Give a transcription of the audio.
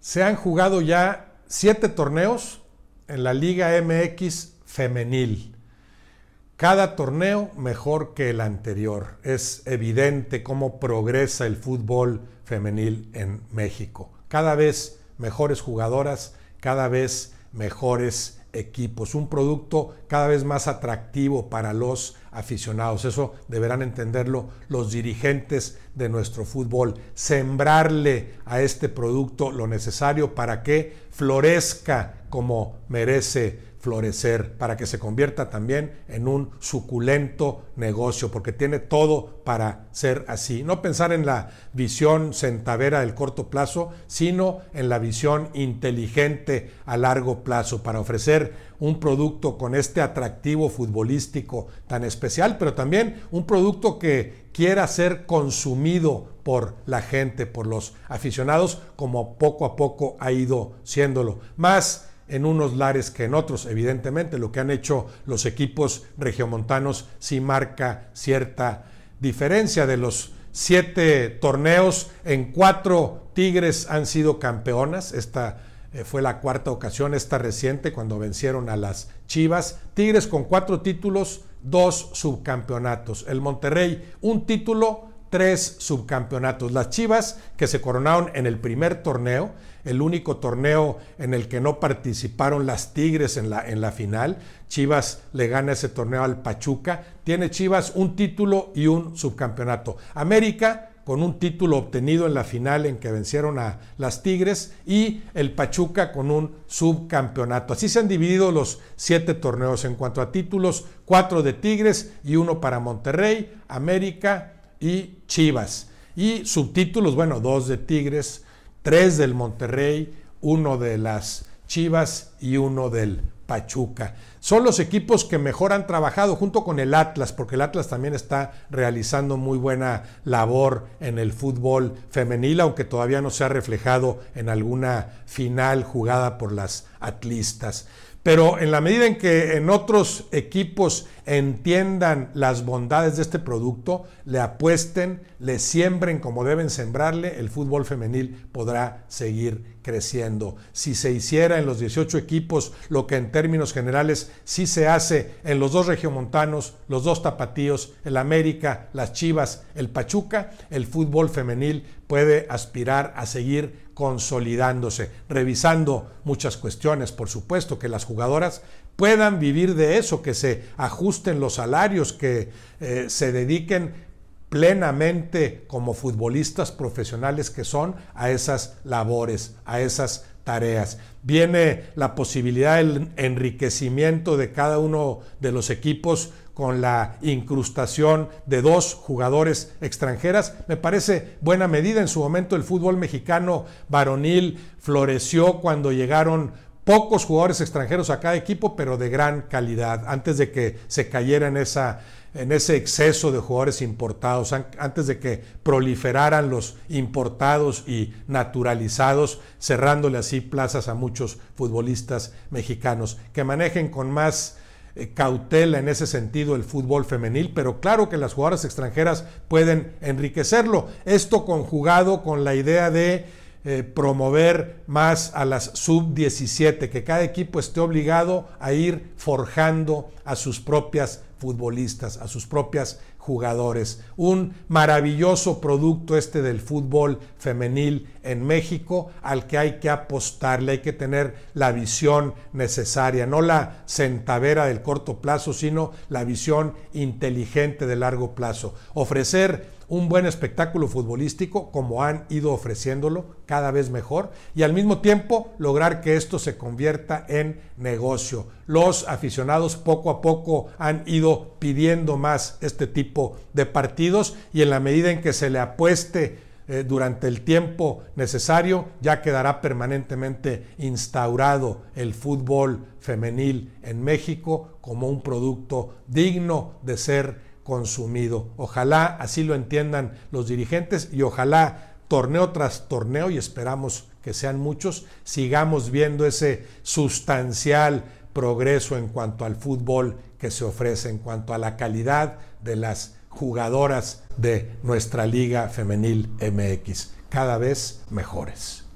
se han jugado ya siete torneos en la Liga MX femenil. Cada torneo mejor que el anterior. Es evidente cómo progresa el fútbol femenil en México. Cada vez mejores jugadoras, cada vez mejores equipos, un producto cada vez más atractivo para los aficionados. Eso deberán entenderlo los dirigentes de nuestro fútbol. Sembrarle a este producto lo necesario para que florezca como merece florecer, para que se convierta también en un suculento negocio, porque tiene todo para ser así. No pensar en la visión centavera del corto plazo, sino en la visión inteligente a largo plazo, para ofrecer un producto con este atractivo futbolístico tan especial, pero también un producto que quiera ser consumido por la gente, por los aficionados, como poco a poco ha ido siéndolo. Más en unos lares que en otros. Evidentemente, lo que han hecho los equipos regiomontanos sí marca cierta diferencia de los siete torneos, en cuatro Tigres han sido campeonas. Esta eh, fue la cuarta ocasión, esta reciente, cuando vencieron a las Chivas. Tigres con cuatro títulos, dos subcampeonatos. El Monterrey, un título tres subcampeonatos. Las Chivas, que se coronaron en el primer torneo, el único torneo en el que no participaron las Tigres en la, en la final. Chivas le gana ese torneo al Pachuca. Tiene Chivas un título y un subcampeonato. América con un título obtenido en la final en que vencieron a las Tigres y el Pachuca con un subcampeonato. Así se han dividido los siete torneos en cuanto a títulos, cuatro de Tigres y uno para Monterrey, América, y Chivas. Y subtítulos, bueno, dos de Tigres, tres del Monterrey, uno de las Chivas y uno del Pachuca. Son los equipos que mejor han trabajado junto con el Atlas, porque el Atlas también está realizando muy buena labor en el fútbol femenil, aunque todavía no se ha reflejado en alguna final jugada por las atlistas. Pero en la medida en que en otros equipos entiendan las bondades de este producto, le apuesten, le siembren como deben sembrarle, el fútbol femenil podrá seguir creciendo. Si se hiciera en los 18 equipos lo que en términos generales sí se hace en los dos regiomontanos, los dos tapatíos, el América, las Chivas, el Pachuca, el fútbol femenil puede aspirar a seguir consolidándose, revisando muchas cuestiones, por supuesto, que las jugadoras puedan vivir de eso, que se ajusten los salarios, que eh, se dediquen plenamente como futbolistas profesionales que son a esas labores, a esas tareas. Viene la posibilidad del enriquecimiento de cada uno de los equipos con la incrustación de dos jugadores extranjeras. Me parece buena medida. En su momento el fútbol mexicano varonil floreció cuando llegaron pocos jugadores extranjeros a cada equipo, pero de gran calidad, antes de que se cayera en, esa, en ese exceso de jugadores importados, antes de que proliferaran los importados y naturalizados, cerrándole así plazas a muchos futbolistas mexicanos, que manejen con más eh, cautela en ese sentido el fútbol femenil, pero claro que las jugadoras extranjeras pueden enriquecerlo. Esto conjugado con la idea de eh, promover más a las sub-17, que cada equipo esté obligado a ir forjando a sus propias futbolistas, a sus propias jugadores. Un maravilloso producto este del fútbol femenil en México al que hay que apostarle, hay que tener la visión necesaria, no la centavera del corto plazo, sino la visión inteligente de largo plazo. Ofrecer un buen espectáculo futbolístico como han ido ofreciéndolo cada vez mejor y al mismo tiempo lograr que esto se convierta en negocio. Los aficionados poco a poco han ido pidiendo más este tipo de partidos y en la medida en que se le apueste eh, durante el tiempo necesario, ya quedará permanentemente instaurado el fútbol femenil en México como un producto digno de ser consumido. Ojalá así lo entiendan los dirigentes y ojalá torneo tras torneo, y esperamos que sean muchos, sigamos viendo ese sustancial progreso en cuanto al fútbol que se ofrece, en cuanto a la calidad de las jugadoras de nuestra Liga Femenil MX, cada vez mejores.